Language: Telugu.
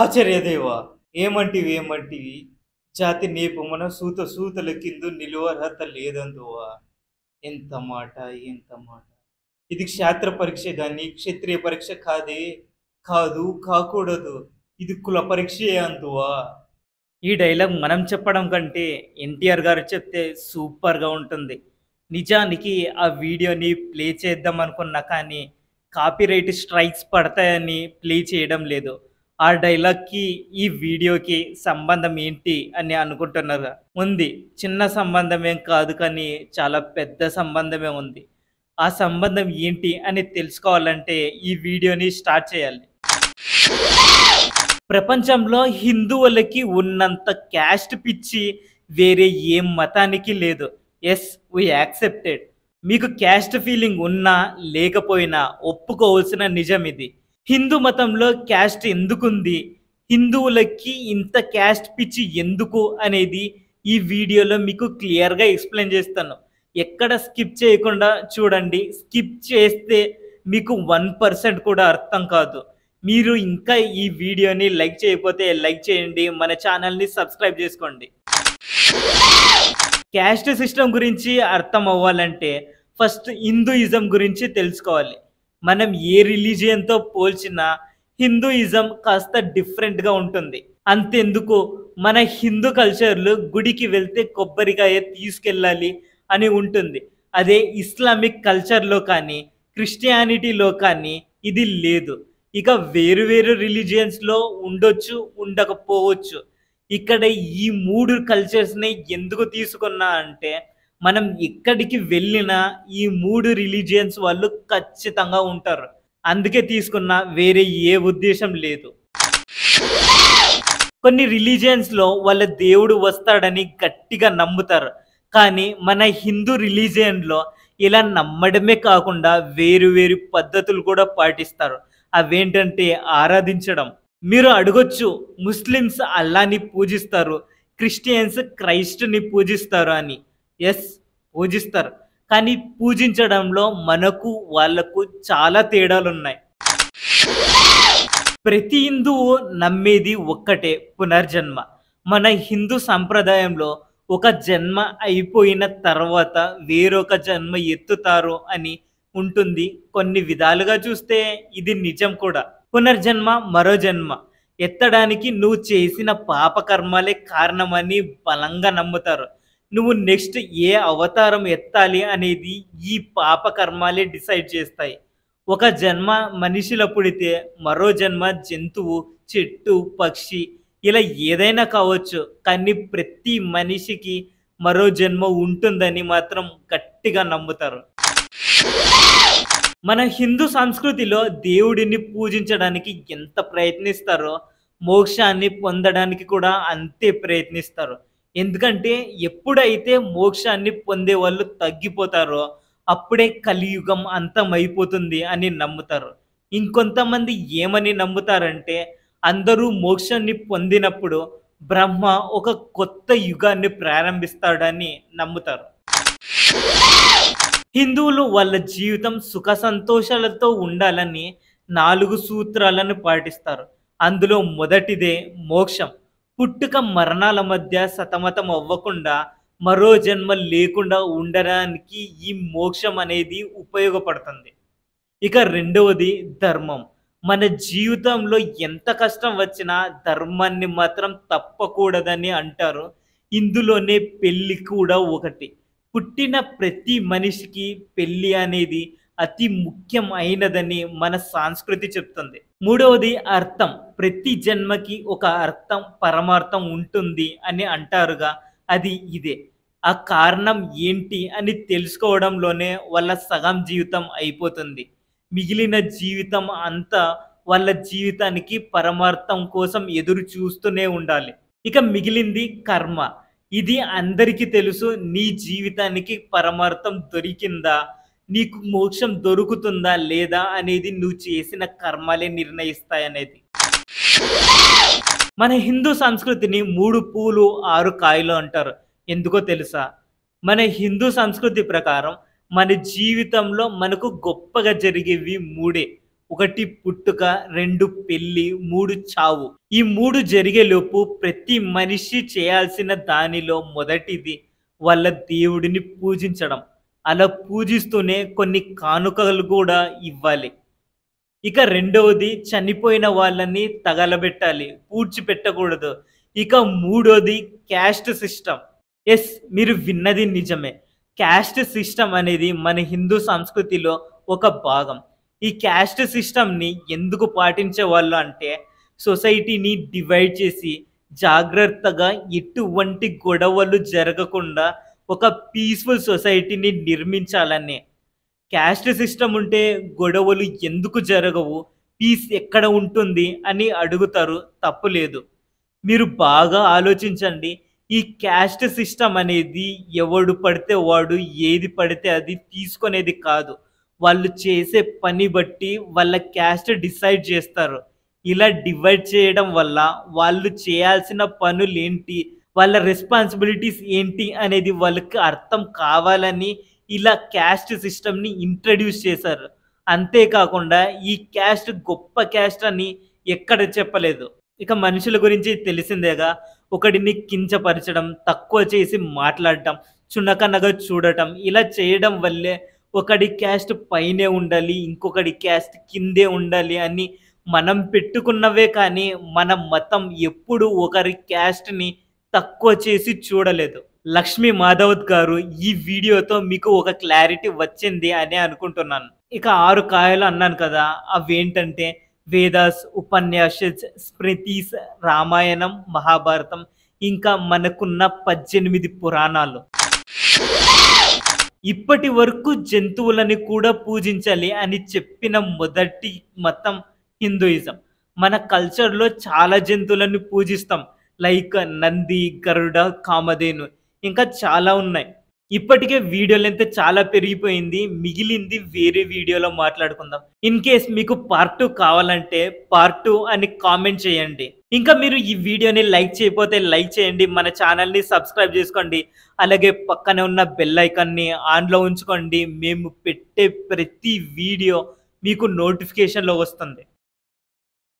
ఆశ్చర్యదేవా ఏమంటివి ఏమంటివి జాతి నేపమన సూత సూతల కింద నిలువర్హత లేదందువా ఎంత మాట ఎంత మాట ఇది క్షేత్ర పరీక్ష కానీ క్షత్రియ పరీక్ష కాదే కాదు కాకూడదు ఇది కుల పరీక్షే అందువా ఈ డైలాగ్ మనం చెప్పడం కంటే ఎన్టీఆర్ గారు చెప్తే సూపర్గా ఉంటుంది నిజానికి ఆ వీడియోని ప్లే చేద్దాం అనుకున్నా కానీ కాపీరైట్ స్ట్రైక్స్ పడతాయని ప్లే చేయడం లేదు ఆ డైలాగ్కి ఈ వీడియోకి సంబంధం ఏంటి అని అనుకుంటున్నారు ఉంది చిన్న సంబంధమేం కాదు కానీ చాలా పెద్ద సంబంధమే ఉంది ఆ సంబంధం ఏంటి అని తెలుసుకోవాలంటే ఈ వీడియోని స్టార్ట్ చేయాలి ప్రపంచంలో హిందువులకి ఉన్నంత క్యాస్ట్ పిచ్చి వేరే ఏ మతానికి లేదు ఎస్ వీ యాక్సెప్టెడ్ మీకు క్యాస్ట్ ఫీలింగ్ ఉన్నా లేకపోయినా ఒప్పుకోవాల్సిన నిజం ఇది హిందూ మతంలో క్యాస్ట్ ఎందుకుంది హిందువులకి ఇంత క్యాస్ట్ పిచ్చి ఎందుకు అనేది ఈ వీడియోలో మీకు క్లియర్గా ఎక్స్ప్లెయిన్ చేస్తాను ఎక్కడ స్కిప్ చేయకుండా చూడండి స్కిప్ చేస్తే మీకు వన్ పర్సెంట్ కూడా అర్థం కాదు మీరు ఇంకా ఈ వీడియోని లైక్ చేయకపోతే లైక్ చేయండి మన ఛానల్ని సబ్స్క్రైబ్ చేసుకోండి క్యాస్ట్ సిస్టమ్ గురించి అర్థం అవ్వాలంటే ఫస్ట్ హిందూయిజం గురించి తెలుసుకోవాలి మనం ఏ రిలీజియన్తో పోల్చినా హిందూయిజం కాస్త డిఫరెంట్గా ఉంటుంది అంతెందుకు మన హిందూ కల్చర్లో గుడికి వెళ్తే కొబ్బరికాయ తీసుకెళ్ళాలి అని ఉంటుంది అదే ఇస్లామిక్ కల్చర్లో కానీ క్రిస్టియానిటీలో కానీ ఇది లేదు ఇక వేరు వేరు రిలీజియన్స్లో ఉండొచ్చు ఉండకపోవచ్చు ఇక్కడ ఈ మూడు కల్చర్స్ని ఎందుకు తీసుకున్నా అంటే మనం ఎక్కడికి వెళ్ళినా ఈ మూడు రిలీజియన్స్ వాళ్ళు ఖచ్చితంగా ఉంటారు అందుకే తీసుకున్న వేరే ఏ ఉద్దేశం లేదు కొన్ని రిలీజియన్స్లో వాళ్ళ దేవుడు వస్తాడని గట్టిగా నమ్ముతారు కానీ మన హిందూ రిలీజియన్లో ఇలా నమ్మడమే కాకుండా వేరు వేరు పద్ధతులు కూడా పాటిస్తారు అవేంటంటే ఆరాధించడం మీరు అడగొచ్చు ముస్లిమ్స్ అల్లాని పూజిస్తారు క్రిస్టియన్స్ క్రైస్ట్ని పూజిస్తారు అని ఎస్ పూజిస్తారు కానీ పూజించడంలో మనకు వాళ్ళకు చాలా తేడాలు ఉన్నాయి ప్రతి హిందువు నమ్మేది ఒక్కటే పునర్జన్మ మన హిందూ సంప్రదాయంలో ఒక జన్మ అయిపోయిన తర్వాత వేరొక జన్మ ఎత్తుతారు అని ఉంటుంది కొన్ని విధాలుగా చూస్తే ఇది నిజం కూడా పునర్జన్మ మరో జన్మ ఎత్తడానికి నువ్వు చేసిన పాపకర్మలే కారణమని బలంగా నమ్ముతారు నువ్వు నెక్స్ట్ ఏ అవతారం ఎత్తాలి అనేది ఈ పాప కర్మాలే డిసైడ్ చేస్తాయి ఒక జన్మ మనిషిలో పుడితే మరో జన్మ జంతువు చెట్టు పక్షి ఇలా ఏదైనా కావచ్చు కానీ ప్రతి మనిషికి మరో జన్మ ఉంటుందని మాత్రం గట్టిగా నమ్ముతారు మన హిందూ సంస్కృతిలో దేవుడిని పూజించడానికి ఎంత ప్రయత్నిస్తారో మోక్షాన్ని పొందడానికి కూడా అంతే ప్రయత్నిస్తారు ఎందుకంటే ఎప్పుడైతే మోక్షాన్ని పొందే వాళ్ళు తగ్గిపోతారో అప్పుడే కలియుగం అంతం అయిపోతుంది అని నమ్ముతారు ఇంకొంతమంది ఏమని నమ్ముతారంటే అందరూ మోక్షాన్ని పొందినప్పుడు బ్రహ్మ ఒక కొత్త యుగాన్ని ప్రారంభిస్తాడని నమ్ముతారు హిందువులు వాళ్ళ జీవితం సుఖ సంతోషాలతో ఉండాలని నాలుగు సూత్రాలను పాటిస్తారు అందులో మొదటిదే మోక్షం పుట్టుక మరణాల మధ్య సతమతం అవ్వకుండా మరో జన్మ లేకుండా ఉండడానికి ఈ మోక్షం అనేది ఉపయోగపడుతుంది ఇక రెండవది ధర్మం మన జీవితంలో ఎంత కష్టం వచ్చినా ధర్మాన్ని మాత్రం తప్పకూడదని అంటారు ఇందులోనే పెళ్ళి కూడా ఒకటి పుట్టిన ప్రతి మనిషికి పెళ్ళి అనేది అతి ముఖ్యమైనదని మన సంస్కృతి చెప్తుంది మూడవది అర్థం ప్రతి జన్మకి ఒక అర్థం పరమార్థం ఉంటుంది అని అంటారుగా అది ఇదే ఆ కారణం ఏంటి అని తెలుసుకోవడంలోనే వాళ్ళ సగం జీవితం అయిపోతుంది మిగిలిన జీవితం అంతా వాళ్ళ జీవితానికి పరమార్థం కోసం ఎదురు చూస్తూనే ఉండాలి ఇక మిగిలింది కర్మ ఇది అందరికీ తెలుసు నీ జీవితానికి పరమార్థం దొరికిందా నీకు మోక్షం దొరుకుతుందా లేదా అనేది నువ్వు చేసిన కర్మలే నిర్ణయిస్తాయనేది మన హిందూ సంస్కృతిని మూడు పూలు ఆరు కాయలు అంటారు ఎందుకో తెలుసా మన హిందూ సంస్కృతి ప్రకారం మన జీవితంలో మనకు గొప్పగా జరిగేవి మూడే ఒకటి పుట్టుక రెండు పెళ్ళి మూడు చావు ఈ మూడు జరిగేలోపు ప్రతి మనిషి చేయాల్సిన దానిలో మొదటిది వాళ్ళ దేవుడిని పూజించడం అలా పూజిస్తూనే కొన్ని కానుకలు కూడా ఇవ్వాలి ఇక రెండవది చనిపోయిన వాళ్ళని తగలబెట్టాలి పూడ్చిపెట్టకూడదు ఇక మూడోది క్యాస్ట్ సిస్టమ్ ఎస్ మీరు విన్నది నిజమే క్యాస్ట్ సిస్టమ్ అనేది మన హిందూ సంస్కృతిలో ఒక భాగం ఈ క్యాస్ట్ సిస్టమ్ని ఎందుకు పాటించే వాళ్ళు అంటే సొసైటీని డివైడ్ చేసి జాగ్రత్తగా ఎటువంటి గొడవలు జరగకుండా ఒక పీస్ఫుల్ సొసైటీని నిర్మించాలని క్యాస్ట్ సిస్టమ్ ఉంటే గొడవలు ఎందుకు జరగవు పీస్ ఎక్కడ ఉంటుంది అని అడుగుతారు తప్పులేదు మీరు బాగా ఆలోచించండి ఈ క్యాస్ట్ సిస్టమ్ అనేది ఎవడు పడితే వాడు ఏది పడితే అది తీసుకునేది కాదు వాళ్ళు చేసే పని బట్టి వాళ్ళ క్యాస్ట్ డిసైడ్ చేస్తారు ఇలా డివైడ్ చేయడం వల్ల వాళ్ళు చేయాల్సిన పనులేంటి వాళ్ళ రెస్పాన్సిబిలిటీస్ ఏంటి అనేది వాళ్ళకి అర్థం కావాలని ఇలా క్యాస్ట్ సిస్టమ్ని ఇంట్రడ్యూస్ చేశారు అంతేకాకుండా ఈ క్యాస్ట్ గొప్ప క్యాస్ట్ అని ఎక్కడ చెప్పలేదు ఇక మనుషుల గురించి తెలిసిందేగా ఒకడిని కించపరచడం తక్కువ చేసి మాట్లాడటం చునకనగా చూడటం ఇలా చేయడం వల్లే ఒకడి క్యాస్ట్ పైనే ఉండాలి ఇంకొకడి క్యాస్ట్ కిందే ఉండాలి అని మనం పెట్టుకున్నవే కానీ మన మతం ఎప్పుడు ఒకరి క్యాస్ట్ని తక్కువ చేసి చూడలేదు లక్ష్మీ మాధవత్ గారు ఈ వీడియోతో మీకు ఒక క్లారిటీ వచ్చింది అని అనుకుంటున్నాను ఇక ఆరు కాయలు అన్నాను కదా అవేంటంటే వేదాస్ ఉపన్యాస స్మృతీస్ రామాయణం మహాభారతం ఇంకా మనకున్న పద్దెనిమిది పురాణాలు ఇప్పటి వరకు జంతువులని కూడా పూజించాలి అని చెప్పిన మొదటి మతం హిందూయిజం మన కల్చర్లో చాలా జంతువులను పూజిస్తాం లైక్ నంది గరుడ కామధేను ఇంకా చాలా ఉన్నాయి ఇప్పటికే వీడియో లెంత్ చాలా పెరిగిపోయింది మిగిలింది వేరే వీడియోలో మాట్లాడుకుందాం ఇన్ కేస్ మీకు పార్ట్ టూ కావాలంటే పార్ట్ టూ అని కామెంట్ చేయండి ఇంకా మీరు ఈ వీడియోని లైక్ చేయకపోతే లైక్ చేయండి మన ఛానల్ని సబ్స్క్రైబ్ చేసుకోండి అలాగే పక్కనే ఉన్న బెల్ ఐకాన్ని ఆన్లో ఉంచుకోండి మేము పెట్టే ప్రతి వీడియో మీకు నోటిఫికేషన్లో వస్తుంది